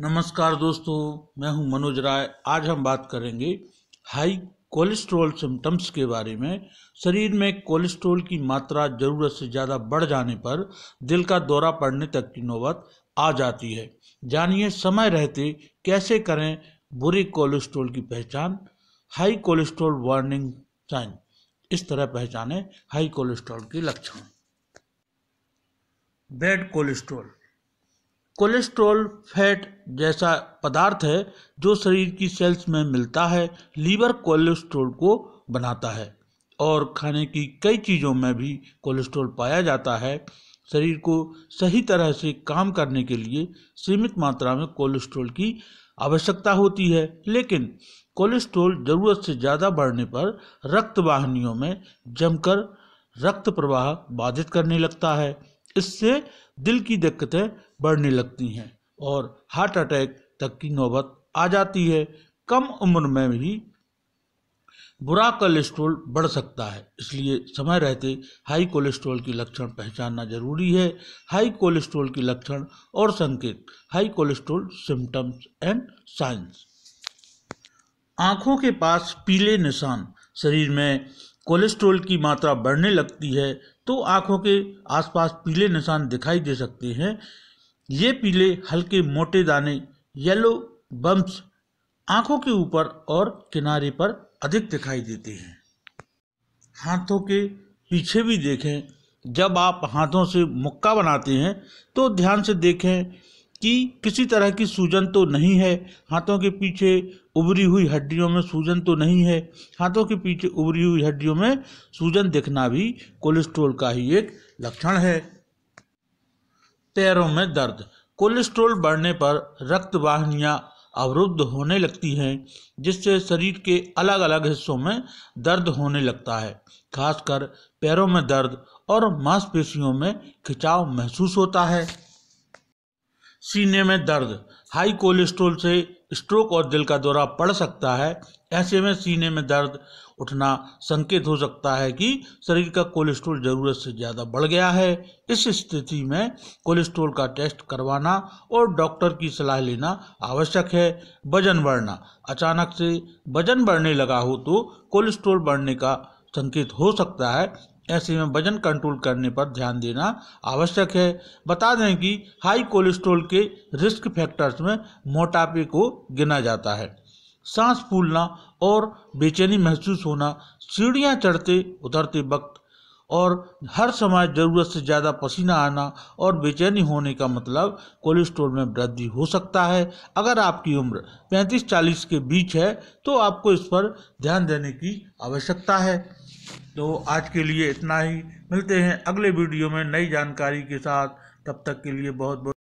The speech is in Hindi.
नमस्कार दोस्तों मैं हूं मनोज राय आज हम बात करेंगे हाई कोलेस्ट्रॉल सिम्टम्स के बारे में शरीर में कोलेस्ट्रॉल की मात्रा ज़रूरत से ज़्यादा बढ़ जाने पर दिल का दौरा पड़ने तक की नौबत आ जाती है जानिए समय रहते कैसे करें बुरे कोलेस्ट्रॉल की पहचान हाई कोलेस्ट्रॉल वार्निंग साइन इस तरह पहचाने हाई कोलेस्ट्रॉल के लक्षण बैड कोलेस्ट्रॉल कोलेस्ट्रॉल फैट जैसा पदार्थ है जो शरीर की सेल्स में मिलता है लीवर कोलेस्ट्रॉल को बनाता है और खाने की कई चीज़ों में भी कोलेस्ट्रॉल पाया जाता है शरीर को सही तरह से काम करने के लिए सीमित मात्रा में कोलेस्ट्रॉल की आवश्यकता होती है लेकिन कोलेस्ट्रॉल ज़रूरत से ज़्यादा बढ़ने पर रक्त वाहनियों में जमकर रक्त प्रवाह बाधित करने लगता है इससे दिल की दिक्कतें बढ़ने लगती हैं और हार्ट अटैक तक की नौबत आ जाती है कम उम्र में भी बुरा कोलेस्ट्रोल बढ़ सकता है इसलिए समय रहते हाई कोलेस्ट्रोल के लक्षण पहचानना जरूरी है हाई कोलेस्ट्रोल के लक्षण और संकेत high cholesterol symptoms and signs आँखों के पास पीले निशान शरीर में कोलेस्ट्रोल की मात्रा बढ़ने लगती है तो आँखों के आसपास पीले निशान दिखाई दे सकते हैं ये पीले हल्के मोटे दाने येलो बम्प्स आँखों के ऊपर और किनारे पर अधिक दिखाई देते हैं हाथों के पीछे भी देखें जब आप हाथों से मुक्का बनाते हैं तो ध्यान से देखें कि किसी तरह की सूजन तो नहीं है हाथों के पीछे उभरी हुई हड्डियों में सूजन तो नहीं है हाथों के पीछे उभरी हुई हड्डियों में सूजन दिखना भी कोलेस्ट्रोल का ही एक लक्षण है पैरों में दर्द कोलेस्ट्रोल बढ़ने पर रक्त वाहनियाँ अवरुद्ध होने लगती हैं जिससे शरीर के अलग अलग हिस्सों में दर्द होने लगता है खासकर पैरों में दर्द और मांसपेशियों में खिंचाव महसूस होता है सीने में दर्द हाई कोलेस्ट्रोल से स्ट्रोक और दिल का दौरा पड़ सकता है ऐसे में सीने में दर्द उठना संकेत हो सकता है कि शरीर का कोलेस्ट्रोल जरूरत से ज़्यादा बढ़ गया है इस स्थिति में कोलेस्ट्रोल का टेस्ट करवाना और डॉक्टर की सलाह लेना आवश्यक है वजन बढ़ना अचानक से वजन बढ़ने लगा हो तो कोलेस्ट्रोल बढ़ने का संकेत हो सकता है ऐसे में वजन कंट्रोल करने पर ध्यान देना आवश्यक है बता दें कि हाई कोलेस्ट्रॉल के रिस्क फैक्टर्स में मोटापे को गिना जाता है सांस फूलना और बेचैनी महसूस होना सीढ़ियाँ चढ़ते उतरते वक्त और हर समय ज़रूरत से ज़्यादा पसीना आना और बेचैनी होने का मतलब कोलेस्ट्रोल में वृद्धि हो सकता है अगर आपकी उम्र 35-40 के बीच है तो आपको इस पर ध्यान देने की आवश्यकता है तो आज के लिए इतना ही मिलते हैं अगले वीडियो में नई जानकारी के साथ तब तक के लिए बहुत बहुत